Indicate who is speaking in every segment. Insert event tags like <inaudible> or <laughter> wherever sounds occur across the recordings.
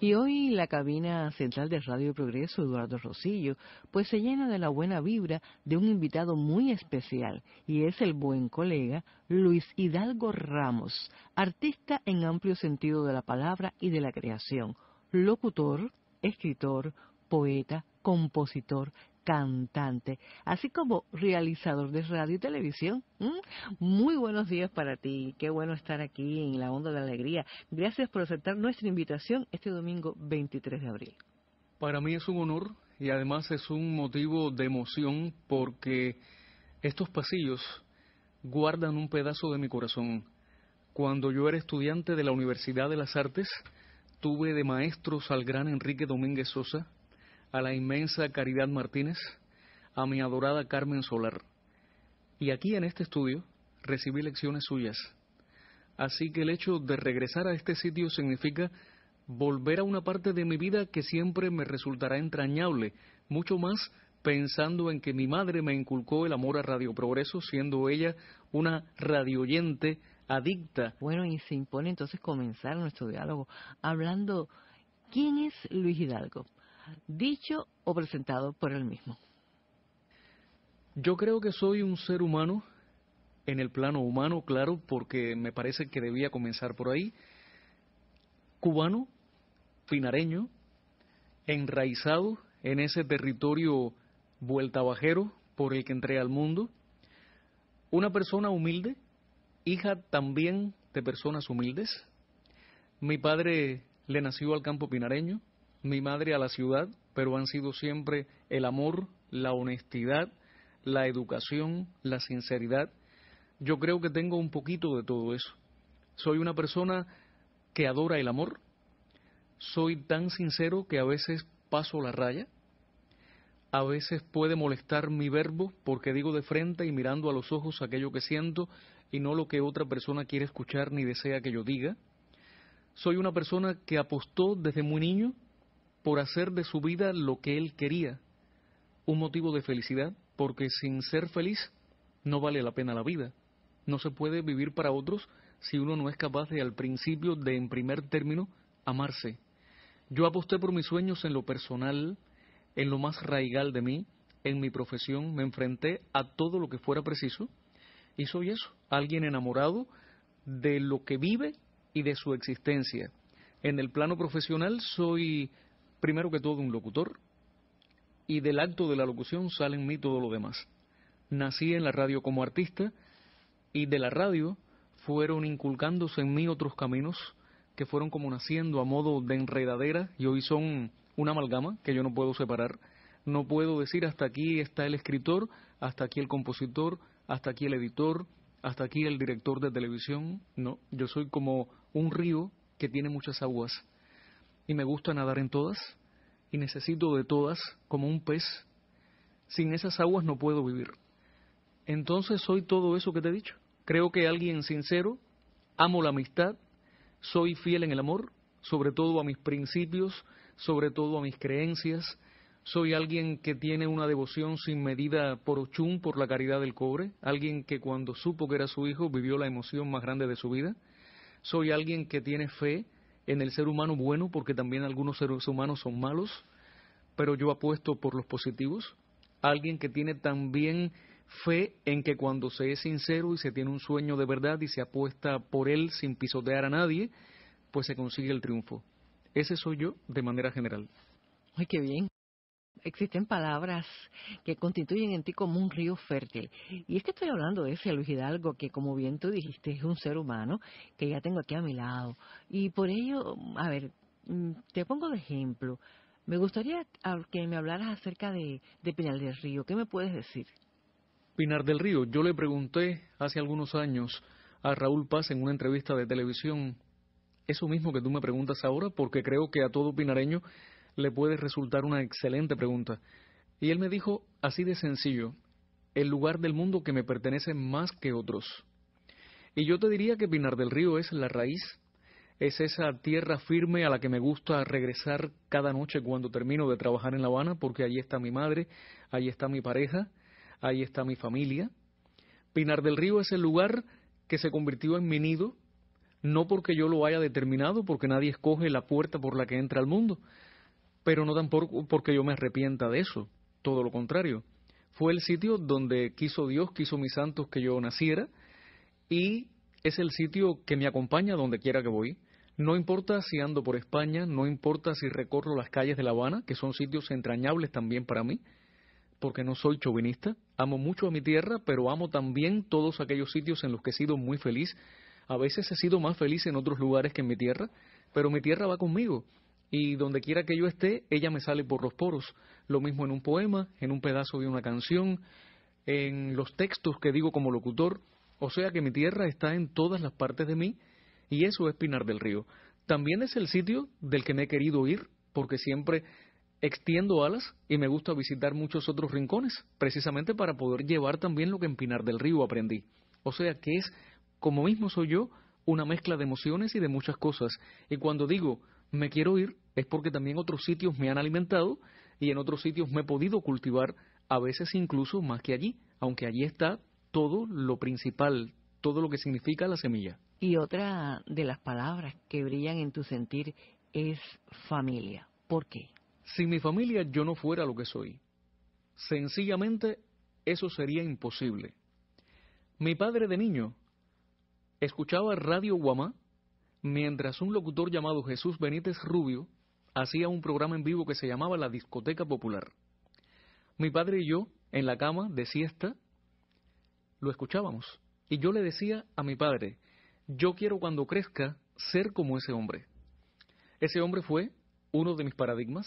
Speaker 1: Y hoy la cabina central de Radio Progreso, Eduardo Rosillo, pues se llena de la buena vibra de un invitado muy especial, y es el buen colega Luis Hidalgo Ramos, artista en amplio sentido de la palabra y de la creación, locutor, escritor, poeta, compositor, cantante, así como realizador de radio y televisión. Mm, muy buenos días para ti, qué bueno estar aquí en la onda de alegría. Gracias por aceptar nuestra invitación este domingo 23 de abril.
Speaker 2: Para mí es un honor y además es un motivo de emoción porque estos pasillos guardan un pedazo de mi corazón. Cuando yo era estudiante de la Universidad de las Artes, tuve de maestros al gran Enrique Domínguez Sosa, a la inmensa Caridad Martínez, a mi adorada Carmen Solar. Y aquí en este estudio recibí lecciones suyas. Así que el hecho de regresar a este sitio significa volver a una parte de mi vida que siempre me resultará entrañable, mucho más pensando en que mi madre me inculcó el amor a Radio Progreso, siendo ella una radioyente adicta.
Speaker 1: Bueno, y se impone entonces comenzar nuestro diálogo hablando, ¿quién es Luis Hidalgo? dicho o presentado por él mismo.
Speaker 2: Yo creo que soy un ser humano en el plano humano, claro, porque me parece que debía comenzar por ahí, cubano, finareño, enraizado en ese territorio vuelta bajero por el que entré al mundo, una persona humilde, hija también de personas humildes. Mi padre le nació al campo pinareño, mi madre a la ciudad, pero han sido siempre el amor, la honestidad, la educación, la sinceridad. Yo creo que tengo un poquito de todo eso. Soy una persona que adora el amor. Soy tan sincero que a veces paso la raya. A veces puede molestar mi verbo porque digo de frente y mirando a los ojos aquello que siento y no lo que otra persona quiere escuchar ni desea que yo diga. Soy una persona que apostó desde muy niño por hacer de su vida lo que él quería, un motivo de felicidad, porque sin ser feliz no vale la pena la vida. No se puede vivir para otros si uno no es capaz de al principio, de en primer término, amarse. Yo aposté por mis sueños en lo personal, en lo más raigal de mí, en mi profesión, me enfrenté a todo lo que fuera preciso y soy eso, alguien enamorado de lo que vive y de su existencia. En el plano profesional soy primero que todo un locutor y del acto de la locución sale en mí todo lo demás. Nací en la radio como artista y de la radio fueron inculcándose en mí otros caminos que fueron como naciendo a modo de enredadera y hoy son una amalgama que yo no puedo separar. No puedo decir hasta aquí está el escritor, hasta aquí el compositor, hasta aquí el editor, hasta aquí el director de televisión. No, yo soy como un río que tiene muchas aguas y me gusta nadar en todas y necesito de todas como un pez. Sin esas aguas no puedo vivir. Entonces soy todo eso que te he dicho. Creo que alguien sincero, amo la amistad, soy fiel en el amor, sobre todo a mis principios, sobre todo a mis creencias, soy alguien que tiene una devoción sin medida por Ochun, por la caridad del cobre, alguien que cuando supo que era su hijo vivió la emoción más grande de su vida, soy alguien que tiene fe, en el ser humano bueno, porque también algunos seres humanos son malos, pero yo apuesto por los positivos. Alguien que tiene también fe en que cuando se es sincero y se tiene un sueño de verdad y se apuesta por él sin pisotear a nadie, pues se consigue el triunfo. Ese soy yo de manera general.
Speaker 1: Ay, qué bien. Existen palabras que constituyen en ti como un río fértil. Y es que estoy hablando de ese Luis Hidalgo, que como bien tú dijiste, es un ser humano que ya tengo aquí a mi lado. Y por ello, a ver, mm, te pongo de ejemplo. Me gustaría que me hablaras acerca de, Pinar del Río. ¿Qué me
Speaker 2: puedes decir? Pinar del Río, yo le pregunté hace algunos años a Raúl Paz en una entrevista de televisión eso mismo que tú me preguntas ahora, porque creo que a todo pinareño le puede resultar una excelente pregunta. Y él me dijo, así de sencillo, el lugar del mundo que me pertenece más que otros. Y yo te diría que Pinar del Río es la raíz, es esa tierra firme a la que me gusta regresar cada noche cuando termino de trabajar en La Habana, porque allí está mi madre, allí está mi pareja, allí está mi familia. Pinar del Río es el lugar que se convirtió en mi nido, no porque yo lo haya determinado, porque nadie escoge la puerta por la que entra al mundo, pero no tampoco porque yo me arrepienta de eso, todo lo contrario. Fue el sitio donde quiso Dios, quiso mis santos que yo naciera y es el sitio que me acompaña donde quiera que voy. No importa si ando por España, no importa si recorro las calles de La Habana, que son sitios entrañables también para mí, porque no soy chauvinista, amo mucho a mi tierra, pero amo también todos aquellos sitios en los que he sido muy feliz. A veces he sido más feliz en otros lugares que en mi tierra, pero mi tierra va conmigo y donde quiera que yo esté, ella me sale por los poros. Lo mismo en un poema, en un pedazo de una canción, en los textos que digo como locutor. O sea que mi tierra está en todas las partes de mí y eso es Pinar del Río. También es el sitio del que me he querido ir porque siempre extiendo alas y me gusta visitar muchos otros rincones, precisamente para poder llevar también lo que en Pinar del Río aprendí. O sea que es, como mismo soy yo, una mezcla de emociones y de muchas cosas. Y cuando digo me quiero ir es porque también otros sitios me han alimentado y en otros sitios me he podido cultivar, a veces incluso más que allí, aunque allí está todo lo principal, todo lo que significa la semilla.
Speaker 1: Y otra de las palabras que brillan en tu sentir es
Speaker 2: familia. ¿Por qué? Si mi familia yo no fuera lo que soy, sencillamente eso sería imposible. Mi padre de niño escuchaba Radio Guamá mientras un locutor llamado Jesús Benítez Rubio hacía un programa en vivo que se llamaba La Discoteca Popular. Mi padre y yo, en la cama de siesta, lo escuchábamos. Y yo le decía a mi padre, yo quiero cuando crezca ser como ese hombre. Ese hombre fue uno de mis paradigmas,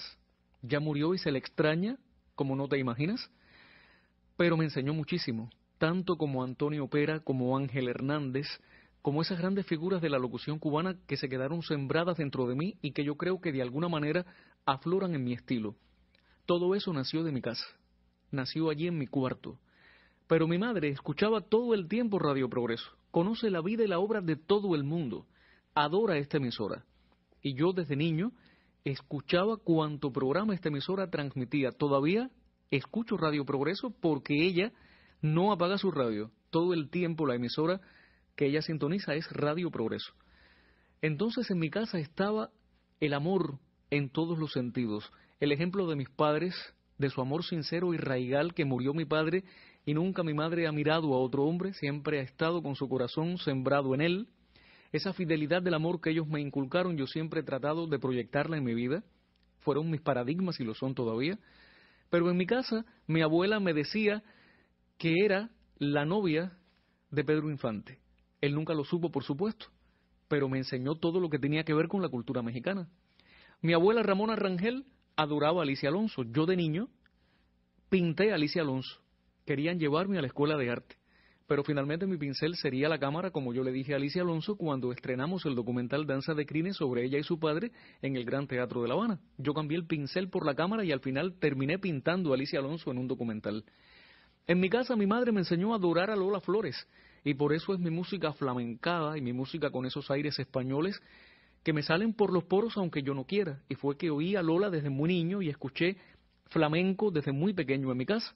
Speaker 2: ya murió y se le extraña, como no te imaginas, pero me enseñó muchísimo, tanto como Antonio Pera, como Ángel Hernández, como esas grandes figuras de la locución cubana que se quedaron sembradas dentro de mí y que yo creo que de alguna manera afloran en mi estilo. Todo eso nació de mi casa, nació allí en mi cuarto. Pero mi madre escuchaba todo el tiempo Radio Progreso, conoce la vida y la obra de todo el mundo, adora esta emisora. Y yo desde niño escuchaba cuánto programa esta emisora transmitía. Todavía escucho Radio Progreso porque ella no apaga su radio. Todo el tiempo la emisora que ella sintoniza es Radio Progreso. Entonces en mi casa estaba el amor en todos los sentidos, el ejemplo de mis padres, de su amor sincero y raigal que murió mi padre y nunca mi madre ha mirado a otro hombre, siempre ha estado con su corazón sembrado en él. Esa fidelidad del amor que ellos me inculcaron yo siempre he tratado de proyectarla en mi vida, fueron mis paradigmas y lo son todavía, pero en mi casa mi abuela me decía que era la novia de Pedro Infante. Él nunca lo supo, por supuesto, pero me enseñó todo lo que tenía que ver con la cultura mexicana. Mi abuela Ramona Rangel adoraba a Alicia Alonso. Yo de niño pinté a Alicia Alonso. Querían llevarme a la escuela de arte. Pero finalmente mi pincel sería la cámara, como yo le dije a Alicia Alonso cuando estrenamos el documental Danza de Crines sobre ella y su padre en el Gran Teatro de La Habana. Yo cambié el pincel por la cámara y al final terminé pintando a Alicia Alonso en un documental. En mi casa mi madre me enseñó a adorar a Lola Flores y por eso es mi música flamencada y mi música con esos aires españoles que me salen por los poros aunque yo no quiera. Y fue que oí a Lola desde muy niño y escuché flamenco desde muy pequeño en mi casa.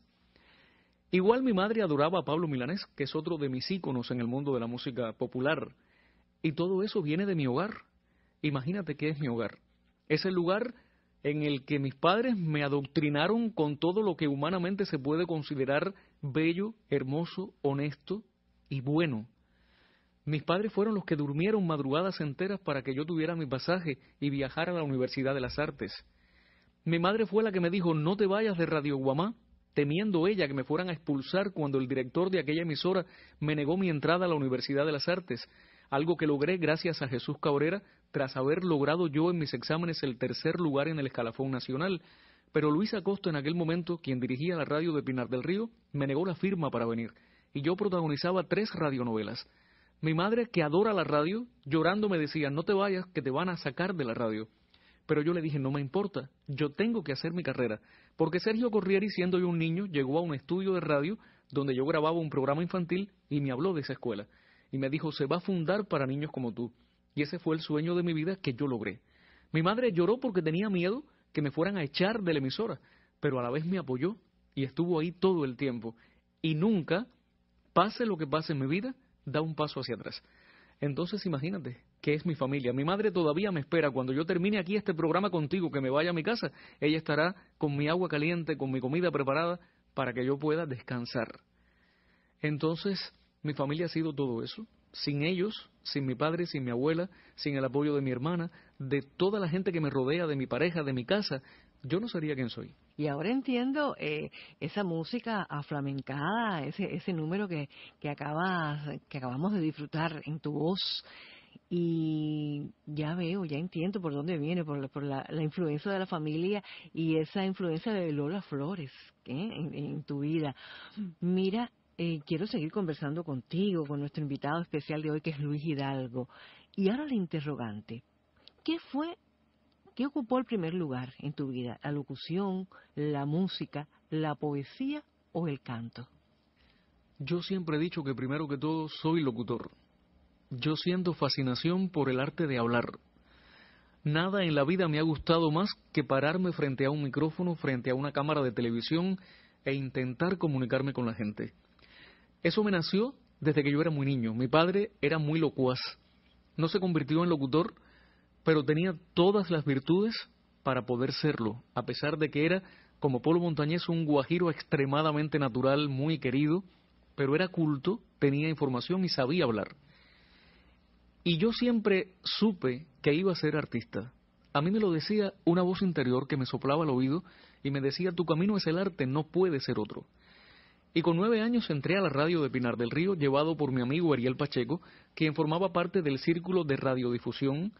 Speaker 2: Igual mi madre adoraba a Pablo Milanés, que es otro de mis íconos en el mundo de la música popular. Y todo eso viene de mi hogar. Imagínate qué es mi hogar. Es el lugar en el que mis padres me adoctrinaron con todo lo que humanamente se puede considerar bello, hermoso, honesto, y bueno. Mis padres fueron los que durmieron madrugadas enteras para que yo tuviera mi pasaje y viajara a la Universidad de las Artes. Mi madre fue la que me dijo no te vayas de Radio Guamá, temiendo ella que me fueran a expulsar cuando el director de aquella emisora me negó mi entrada a la Universidad de las Artes, algo que logré gracias a Jesús Cabrera tras haber logrado yo en mis exámenes el tercer lugar en el escalafón nacional. Pero Luis Acosta en aquel momento, quien dirigía la radio de Pinar del Río, me negó la firma para venir y yo protagonizaba tres radionovelas. Mi madre, que adora la radio, llorando me decía, no te vayas, que te van a sacar de la radio. Pero yo le dije, no me importa, yo tengo que hacer mi carrera. Porque Sergio Corrieri, siendo yo un niño, llegó a un estudio de radio donde yo grababa un programa infantil y me habló de esa escuela. Y me dijo, se va a fundar para niños como tú. Y ese fue el sueño de mi vida que yo logré. Mi madre lloró porque tenía miedo que me fueran a echar de la emisora, pero a la vez me apoyó y estuvo ahí todo el tiempo. Y nunca pase lo que pase en mi vida, da un paso hacia atrás. Entonces imagínate que es mi familia. Mi madre todavía me espera. Cuando yo termine aquí este programa contigo, que me vaya a mi casa, ella estará con mi agua caliente, con mi comida preparada, para que yo pueda descansar. Entonces, mi familia ha sido todo eso. Sin ellos, sin mi padre, sin mi abuela, sin el apoyo de mi hermana, de toda la gente que me rodea, de mi pareja, de mi casa, yo no sería quién soy.
Speaker 1: Y ahora entiendo eh, esa música aflamencada, ese, ese número que, que, acabas, que acabamos de disfrutar en tu voz. Y ya veo, ya entiendo por dónde viene, por, la, la, influencia de la familia y esa influencia de Lola Flores ¿eh? en, tu vida. Mira, eh, quiero seguir conversando contigo, con nuestro invitado especial de hoy, que es Luis Hidalgo. Y ahora la interrogante, ¿qué fue ¿Qué ocupó el primer lugar en tu vida? ¿La locución, la música, la poesía o el
Speaker 2: canto? Yo siempre he dicho que primero que todo soy locutor. Yo siento fascinación por el arte de hablar. Nada en la vida me ha gustado más que pararme frente a un micrófono, frente a una cámara de televisión e intentar comunicarme con la gente. Eso me nació desde que yo era muy niño. Mi padre era muy locuaz. No se convirtió en locutor pero tenía todas las virtudes para poder serlo, a pesar de que era, como Polo Montañés, un guajiro extremadamente natural, muy querido, pero era culto, tenía información y sabía hablar. Y yo siempre supe que iba a ser artista. A mí me lo decía una voz interior que me soplaba al oído y me decía, tu camino es el arte, no puede ser otro. Y con nueve años entré a la radio de Pinar del Río, llevado por mi amigo Ariel Pacheco, quien formaba parte del círculo de radiodifusión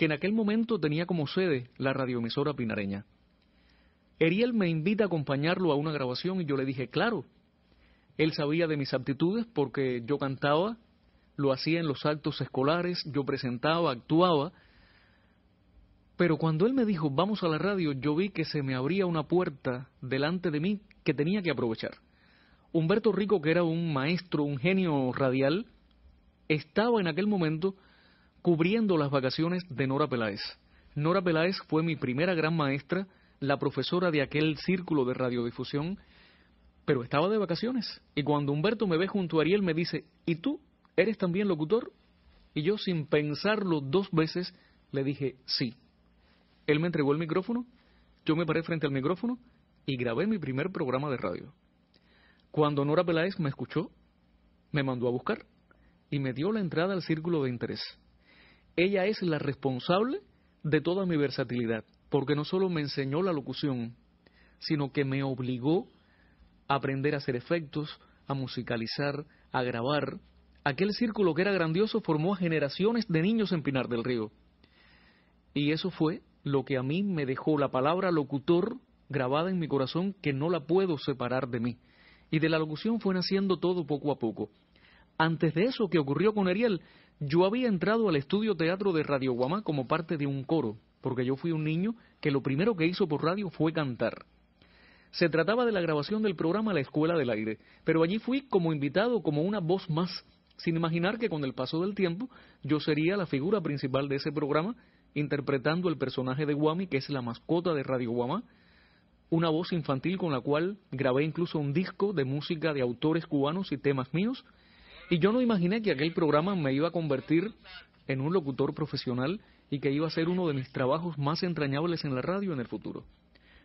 Speaker 2: que en aquel momento tenía como sede la radioemisora pinareña. Eriel me invita a acompañarlo a una grabación y yo le dije, claro. Él sabía de mis aptitudes porque yo cantaba, lo hacía en los actos escolares, yo presentaba, actuaba. Pero cuando él me dijo, vamos a la radio, yo vi que se me abría una puerta delante de mí que tenía que aprovechar. Humberto Rico, que era un maestro, un genio radial, estaba en aquel momento cubriendo las vacaciones de Nora Peláez. Nora Peláez fue mi primera gran maestra, la profesora de aquel círculo de radiodifusión, pero estaba de vacaciones. Y cuando Humberto me ve junto a Ariel me dice, ¿y tú eres también locutor? Y yo sin pensarlo dos veces le dije, sí. Él me entregó el micrófono, yo me paré frente al micrófono y grabé mi primer programa de radio. Cuando Nora Peláez me escuchó, me mandó a buscar y me dio la entrada al círculo de interés. Ella es la responsable de toda mi versatilidad, porque no solo me enseñó la locución, sino que me obligó a aprender a hacer efectos, a musicalizar, a grabar. Aquel círculo que era grandioso formó a generaciones de niños en Pinar del Río. Y eso fue lo que a mí me dejó la palabra locutor grabada en mi corazón que no la puedo separar de mí. Y de la locución fue naciendo todo poco a poco. Antes de eso que ocurrió con Ariel, yo había entrado al estudio teatro de Radio Guamá como parte de un coro, porque yo fui un niño que lo primero que hizo por radio fue cantar. Se trataba de la grabación del programa La Escuela del Aire, pero allí fui como invitado, como una voz más, sin imaginar que con el paso del tiempo yo sería la figura principal de ese programa, interpretando el personaje de Guami, que es la mascota de Radio Guamá, una voz infantil con la cual grabé incluso un disco de música de autores cubanos y temas míos, y yo no imaginé que aquel programa me iba a convertir en un locutor profesional y que iba a ser uno de mis trabajos más entrañables en la radio en el futuro.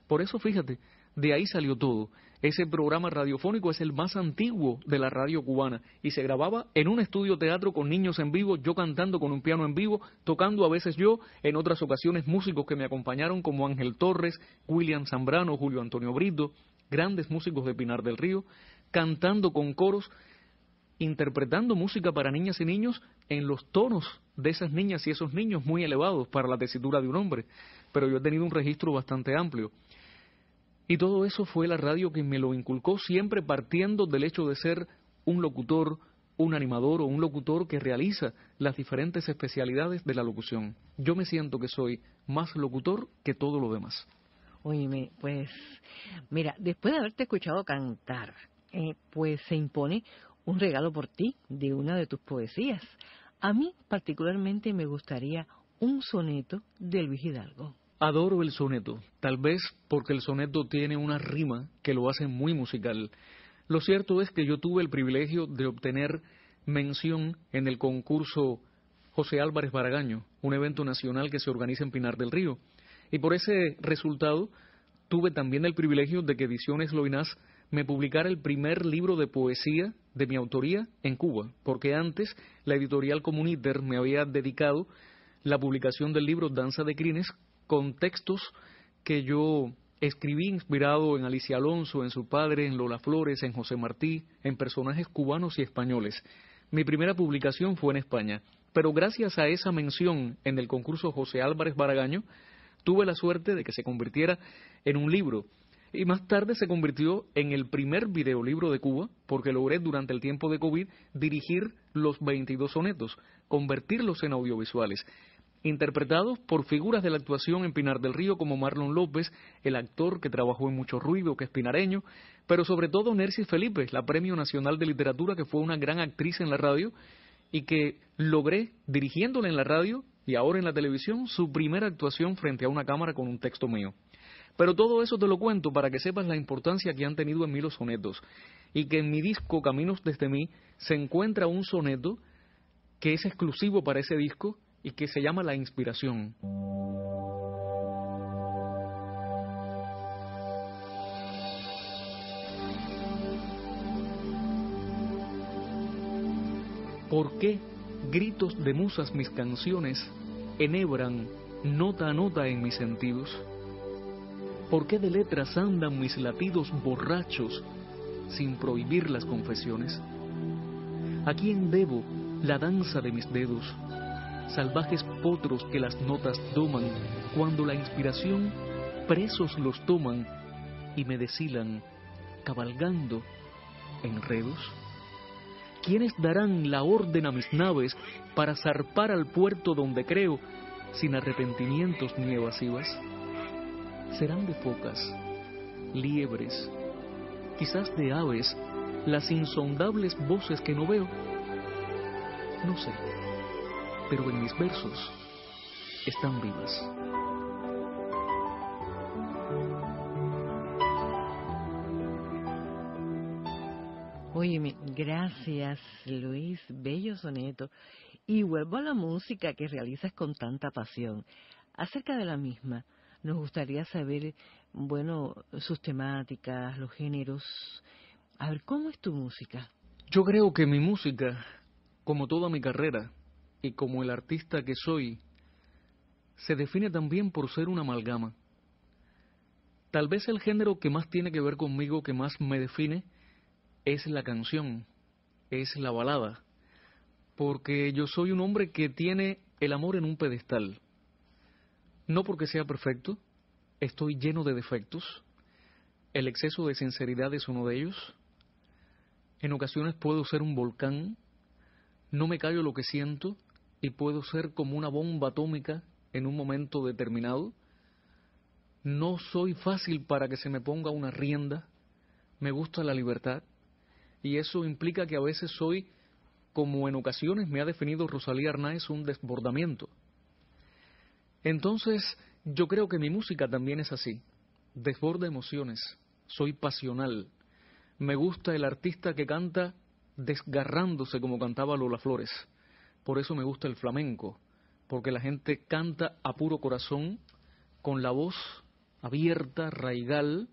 Speaker 2: Por eso, fíjate, de ahí salió todo. Ese programa radiofónico es el más antiguo de la radio cubana y se grababa en un estudio teatro con niños en vivo, yo cantando con un piano en vivo, tocando a veces yo, en otras ocasiones músicos que me acompañaron como Ángel Torres, William Zambrano, Julio Antonio Brito, grandes músicos de Pinar del Río, cantando con coros interpretando música para niñas y niños en los tonos de esas niñas y esos niños muy elevados para la tesitura de un hombre, pero yo he tenido un registro bastante amplio. Y todo eso fue la radio que me lo inculcó siempre partiendo del hecho de ser un locutor, un animador o un locutor que realiza las diferentes especialidades de la locución. Yo me siento que soy más locutor que todo lo demás.
Speaker 1: Oye, pues mira, después de haberte escuchado cantar, eh, pues se impone un regalo por ti de una de tus poesías. A mí particularmente me gustaría un soneto de Luis Hidalgo.
Speaker 2: Adoro el soneto, tal vez porque el soneto tiene una rima que lo hace muy musical. Lo cierto es que yo tuve el privilegio de obtener mención en el concurso José Álvarez Baragaño, un evento nacional que se organiza en Pinar del Río. Y por ese resultado tuve también el privilegio de que Ediciones Loinas me publicara el primer libro de poesía de mi autoría en Cuba, porque antes la editorial Comuniter me había dedicado la publicación del libro Danza de Crines con textos que yo escribí inspirado en Alicia Alonso, en su padre, en Lola Flores, en José Martí, en personajes cubanos y españoles. Mi primera publicación fue en España, pero gracias a esa mención en el concurso José Álvarez Baragaño, tuve la suerte de que se convirtiera en un libro y más tarde se convirtió en el primer videolibro de Cuba porque logré durante el tiempo de COVID dirigir los 22 sonetos, convertirlos en audiovisuales interpretados por figuras de la actuación en Pinar del Río como Marlon López, el actor que trabajó en mucho ruido, que es pinareño, pero sobre todo Nercy Felipe, la Premio Nacional de Literatura, que fue una gran actriz en la radio y que logré, dirigiéndola en la radio y ahora en la televisión, su primera actuación frente a una cámara con un texto mío. Pero todo eso te lo cuento para que sepas la importancia que han tenido en mí los sonetos y que en mi disco Caminos desde mí se encuentra un soneto que es exclusivo para ese disco y que se llama La Inspiración. ¿Por qué gritos de musas mis canciones enhebran nota a nota en mis sentidos? ¿Por qué de letras andan mis latidos borrachos sin prohibir las confesiones? ¿A quién debo la danza de mis dedos? Salvajes potros que las notas toman, cuando la inspiración presos los toman y me desilan, cabalgando enredos. ¿Quiénes darán la orden a mis naves para zarpar al puerto donde creo sin arrepentimientos ni evasivas? serán de focas, liebres, quizás de aves, las insondables voces que no veo. No sé, pero en mis versos están vivas.
Speaker 1: Óyeme, gracias Luis, bello soneto. Y vuelvo a la música que realizas con tanta pasión. Acerca de la misma, nos gustaría saber, bueno, sus temáticas, los géneros. A ver, ¿cómo es tu música?
Speaker 2: Yo creo que mi música, como toda mi carrera y como el artista que soy, se define también por ser una amalgama. Tal vez el género que más tiene que ver conmigo, que más me define, es la canción, es la balada, porque yo soy un hombre que tiene el amor en un pedestal. No porque sea perfecto, estoy lleno de defectos, el exceso de sinceridad es uno de ellos, en ocasiones puedo ser un volcán, no me callo lo que siento y puedo ser como una bomba atómica en un momento determinado, no soy fácil para que se me ponga una rienda, me gusta la libertad y eso implica que a veces soy, como en ocasiones me ha definido Rosalía Arnaez un desbordamiento entonces, yo creo que mi música también es así. Desborda emociones. Soy pasional. Me gusta el artista que canta desgarrándose como cantaba Lola Flores. Por eso me gusta el flamenco, porque la gente canta a puro corazón, con la voz abierta, raigal.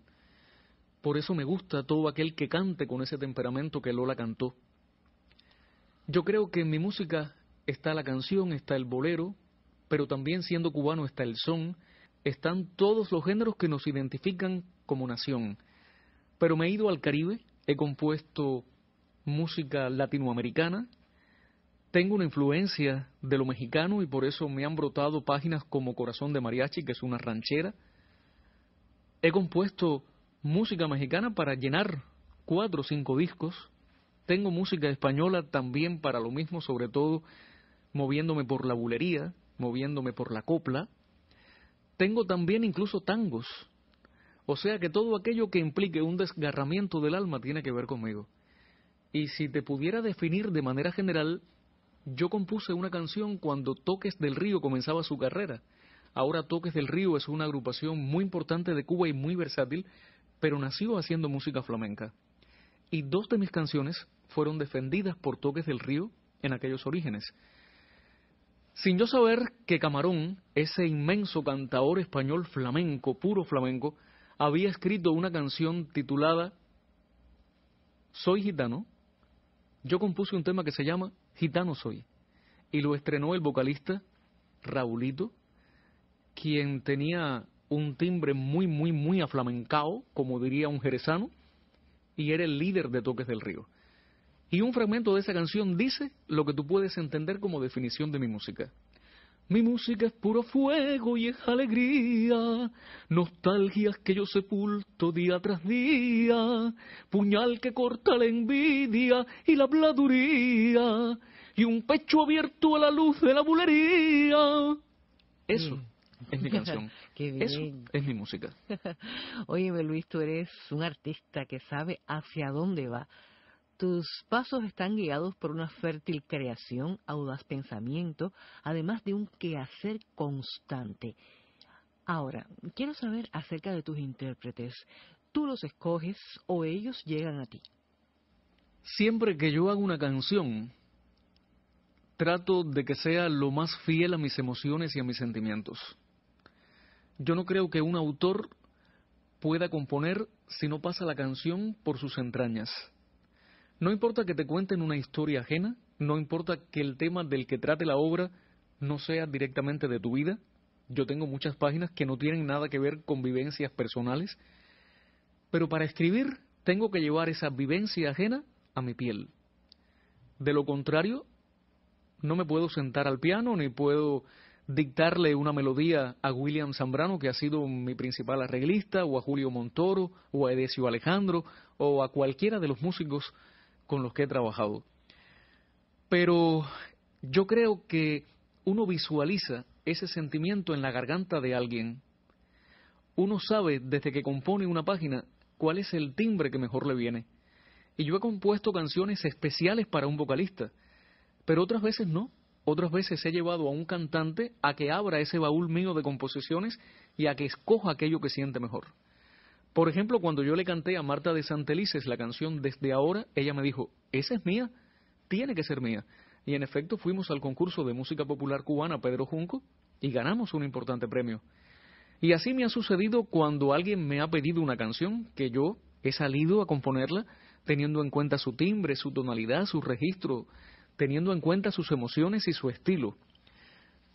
Speaker 2: Por eso me gusta todo aquel que cante con ese temperamento que Lola cantó. Yo creo que en mi música está la canción, está el bolero, pero también siendo cubano está el son, están todos los géneros que nos identifican como nación. Pero me he ido al Caribe, he compuesto música latinoamericana, tengo una influencia de lo mexicano y por eso me han brotado páginas como Corazón de Mariachi, que es una ranchera. He compuesto música mexicana para llenar cuatro o cinco discos. Tengo música española también para lo mismo, sobre todo moviéndome por la bulería moviéndome por la copla. Tengo también incluso tangos. O sea que todo aquello que implique un desgarramiento del alma tiene que ver conmigo. Y si te pudiera definir de manera general, yo compuse una canción cuando Toques del Río comenzaba su carrera. Ahora Toques del Río es una agrupación muy importante de Cuba y muy versátil, pero nació haciendo música flamenca. Y dos de mis canciones fueron defendidas por Toques del Río en aquellos orígenes. Sin yo saber que Camarón, ese inmenso cantador español flamenco, puro flamenco, había escrito una canción titulada Soy gitano, yo compuse un tema que se llama Gitano Soy y lo estrenó el vocalista Raulito, quien tenía un timbre muy, muy, muy aflamencado, como diría un jerezano, y era el líder de Toques del Río. Y un fragmento de esa canción dice lo que tú puedes entender como definición de mi música. Mi música es puro fuego y es alegría, nostalgias que yo sepulto día tras día, puñal que corta la envidia y la habladuría, y un pecho abierto a la luz de la bulería. Eso
Speaker 3: mm. es mi canción. <laughs> Eso
Speaker 1: es mi música. Óyeme <laughs> Luis, tú eres un artista que sabe hacia dónde va tus pasos están guiados por una fértil creación, audaz pensamiento, además de un quehacer constante. Ahora, quiero saber acerca de tus intérpretes. ¿Tú los escoges o ellos llegan a ti?
Speaker 2: Siempre que yo hago una canción, trato de que sea lo más fiel a mis emociones y a mis sentimientos. Yo no creo que un autor pueda componer si no pasa la canción por sus entrañas. No importa que te cuenten una historia ajena, no importa que el tema del que trate la obra no sea directamente de tu vida. Yo tengo muchas páginas que no tienen nada que ver con vivencias personales, pero para escribir tengo que llevar esa vivencia ajena a mi piel. De lo contrario, no me puedo sentar al piano ni puedo dictarle una melodía a William Zambrano, que ha sido mi principal arreglista, o a Julio Montoro, o a Edesio Alejandro, o a cualquiera de los músicos con los que he trabajado. Pero yo creo que uno visualiza ese sentimiento en la garganta de alguien. Uno sabe desde que compone una página cuál es el timbre que mejor le viene. Y yo he compuesto canciones especiales para un vocalista, pero otras veces no. Otras veces he llevado a un cantante a que abra ese baúl mío de composiciones y a que escoja aquello que siente mejor. Por ejemplo, cuando yo le canté a Marta de Santelices la canción Desde ahora, ella me dijo, esa es mía, tiene que ser mía. Y en efecto fuimos al concurso de música popular cubana Pedro Junco y ganamos un importante premio. Y así me ha sucedido cuando alguien me ha pedido una canción que yo he salido a componerla teniendo en cuenta su timbre, su tonalidad, su registro, teniendo en cuenta sus emociones y su estilo.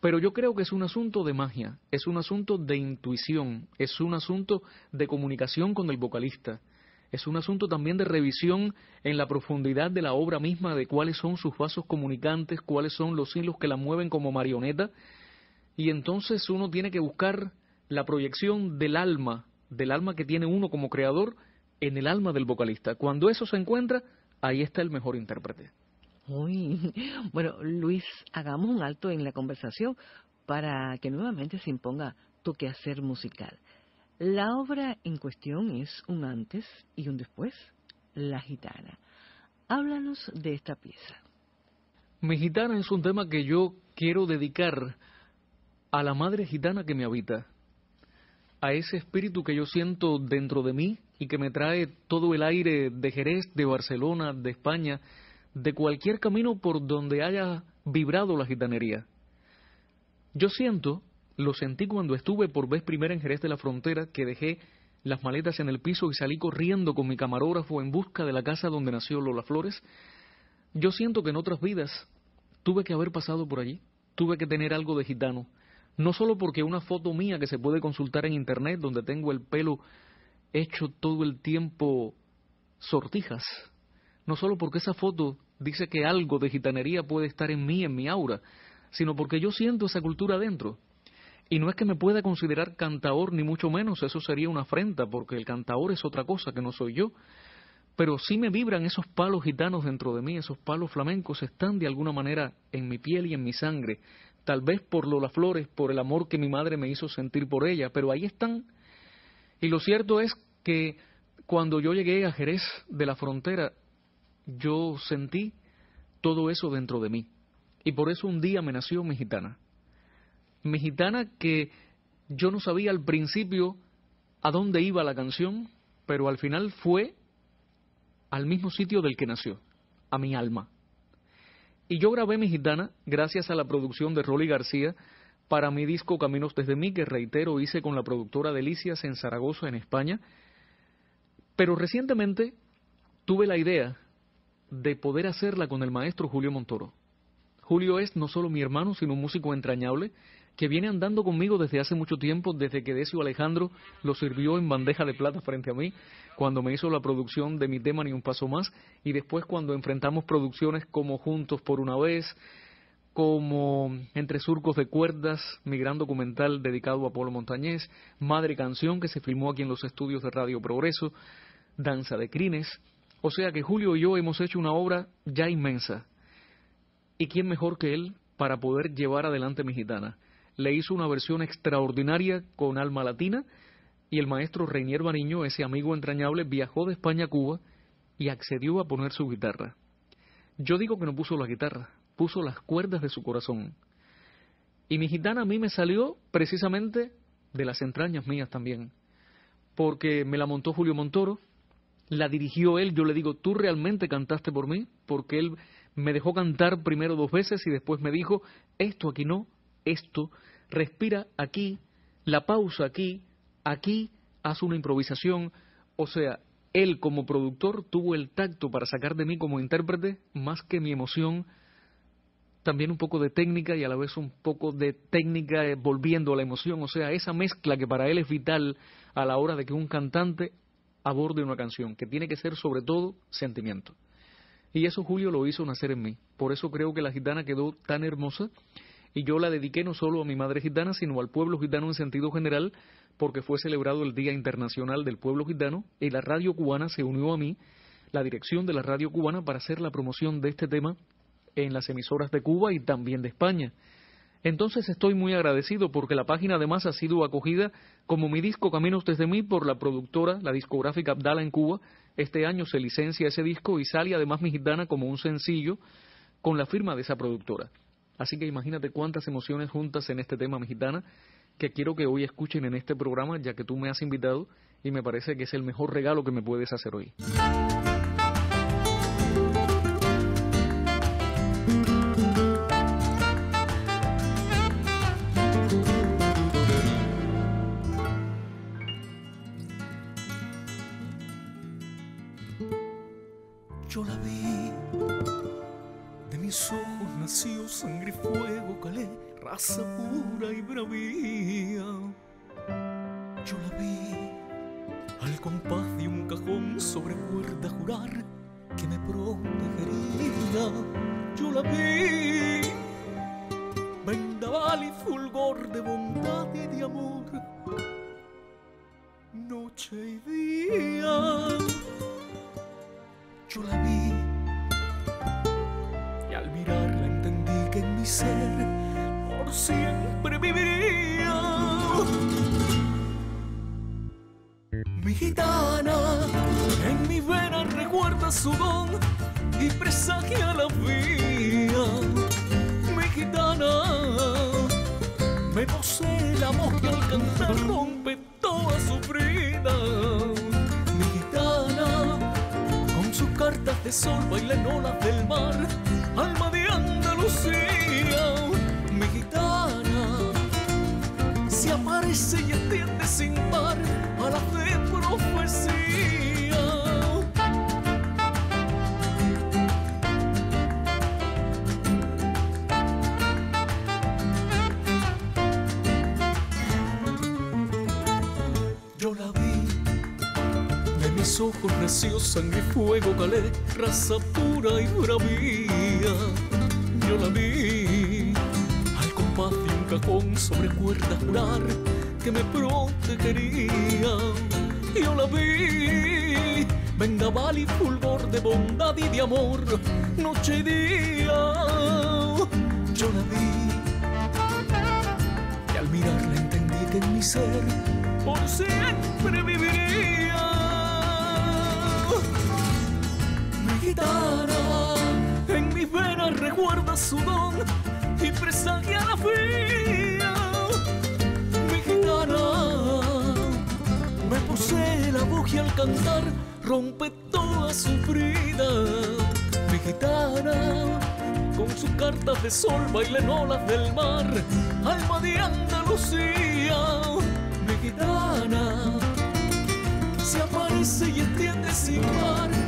Speaker 2: Pero yo creo que es un asunto de magia, es un asunto de intuición, es un asunto de comunicación con el vocalista, es un asunto también de revisión en la profundidad de la obra misma, de cuáles son sus vasos comunicantes, cuáles son los hilos que la mueven como marioneta, y entonces uno tiene que buscar la proyección del alma, del alma que tiene uno como creador, en el alma del vocalista. Cuando eso se encuentra, ahí está el mejor intérprete.
Speaker 1: ¡Uy! <laughs> bueno, Luis, hagamos un alto en la conversación para que nuevamente se imponga tu quehacer musical. La obra en cuestión es un antes y un después, La Gitana. Háblanos de esta pieza.
Speaker 2: Mi gitana es un tema que yo quiero dedicar a la madre gitana que me habita, a ese espíritu que yo siento dentro de mí y que me trae todo el aire de Jerez, de Barcelona, de España, de cualquier camino por donde haya vibrado la gitanería. Yo siento, lo sentí cuando estuve por vez primera en Jerez de la Frontera, que dejé las maletas en el piso y salí corriendo con mi camarógrafo en busca de la casa donde nació Lola Flores. Yo siento que en otras vidas tuve que haber pasado por allí, tuve que tener algo de gitano, no solo porque una foto mía que se puede consultar en internet donde tengo el pelo hecho todo el tiempo sortijas, no solo porque esa foto dice que algo de gitanería puede estar en mí, en mi aura, sino porque yo siento esa cultura dentro. Y no es que me pueda considerar cantaor, ni mucho menos, eso sería una afrenta, porque el cantaor es otra cosa que no soy yo. Pero sí me vibran esos palos gitanos dentro de mí, esos palos flamencos están de alguna manera en mi piel y en mi sangre, tal vez por Lola Flores, por el amor que mi madre me hizo sentir por ella, pero ahí están. Y lo cierto es que cuando yo llegué a Jerez de la Frontera, yo sentí todo eso dentro de mí. Y por eso un día me nació mi gitana. que yo no sabía al principio a dónde iba la canción, pero al final fue al mismo sitio del que nació, a mi alma. Y yo grabé mi gracias a la producción de Rolly García para mi disco Caminos desde mí, que reitero hice con la productora Delicias en Zaragoza, en España. Pero recientemente tuve la idea de poder hacerla con el maestro Julio Montoro. Julio es no solo mi hermano, sino un músico entrañable que viene andando conmigo desde hace mucho tiempo, desde que Decio Alejandro lo sirvió en bandeja de plata frente a mí, cuando me hizo la producción de mi tema Ni un Paso Más, y después cuando enfrentamos producciones como Juntos por una vez, como Entre Surcos de Cuerdas, mi gran documental dedicado a Polo Montañés, Madre Canción, que se filmó aquí en los estudios de Radio Progreso, Danza de Crines, o sea que Julio y yo hemos hecho una obra ya inmensa. ¿Y quién mejor que él para poder llevar adelante mi gitana? Le hizo una versión extraordinaria con alma latina y el maestro Reinier Bariño, ese amigo entrañable, viajó de España a Cuba y accedió a poner su guitarra. Yo digo que no puso la guitarra, puso las cuerdas de su corazón. Y mi gitana a mí me salió precisamente de las entrañas mías también, porque me la montó Julio Montoro, la dirigió él. Yo le digo, ¿tú realmente cantaste por mí? Porque él me dejó cantar primero dos veces y después me dijo, esto aquí no, esto, respira aquí, la pausa aquí, aquí, haz una improvisación. O sea, él como productor tuvo el tacto para sacar de mí como intérprete más que mi emoción también un poco de técnica y a la vez un poco de técnica eh, volviendo a la emoción, o sea, esa mezcla que para él es vital a la hora de que un cantante de una canción, que tiene que ser sobre todo sentimiento. Y eso Julio lo hizo nacer en mí. Por eso creo que la gitana quedó tan hermosa y yo la dediqué no solo a mi madre gitana, sino al pueblo gitano en sentido general, porque fue celebrado el Día Internacional del Pueblo Gitano y la radio cubana se unió a mí, la dirección de la radio cubana, para hacer la promoción de este tema en las emisoras de Cuba y también de España entonces estoy muy agradecido porque la página además ha sido acogida como mi disco Caminos desde mí por la productora, la discográfica Abdala en Cuba. Este año se licencia ese disco y sale además mi gitana como un sencillo con la firma de esa productora. Así que imagínate cuántas emociones juntas en este tema, mi gitana, que quiero que hoy escuchen en este programa, ya que tú me has invitado y me parece que es el mejor regalo que me puedes hacer hoy.
Speaker 3: vendaval y fulgor de bondad y de amor, noche y día, yo la vi y al mirarla entendí que en mi ser por siempre viviría. Mi gitana en mi vena recuerda su don y presagia la vida. menos el amor que cantar, rompe toda su vida. Mi gitana, con sus cartas de sol baila en olas del mar, alma de Andalucía. ojos nació sangre y fuego, calé, raza pura y bravía. Yo la vi al compás de un cajón sobre cuerda jurar que me protegería. Yo la vi, vendaval y fulgor de bondad y de amor, noche y día. Yo la vi y al mirarla entendí que en mi ser por siempre viviré. gitana. En mis venas recuerda su don y presagia la fía Mi gitana me posee la voz al cantar rompe toda sufrida frida. Mi gitana con sus cartas de sol baila en olas del mar, alma de Andalucía. Mi gitana se aparece y entiende sin mar